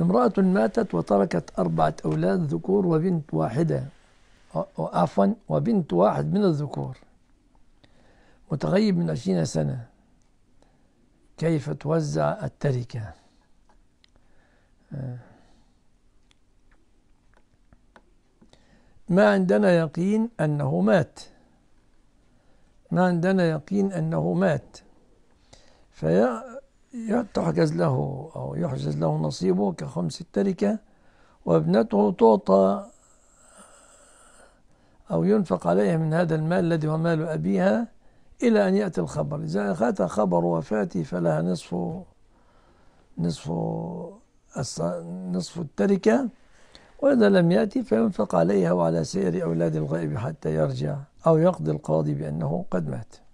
امرأة ماتت وتركت أربعة أولاد ذكور وبنت واحدة عفوا وبنت واحد من الذكور متغيب من عشرين سنة كيف توزع التركة آه. ما عندنا يقين أنه مات ما عندنا يقين أنه مات فيا تحجز له أو يحجز له نصيبه كخمس التركة وابنته تعطى أو ينفق عليها من هذا المال الذي هو مال أبيها إلى أن يأتي الخبر إذا أتى خبر وفاته فلها نصف نصف نصف التركة وإذا لم يأتي فينفق عليها وعلى سائر أولاد الغائب حتى يرجع أو يقضي القاضي بأنه قد مات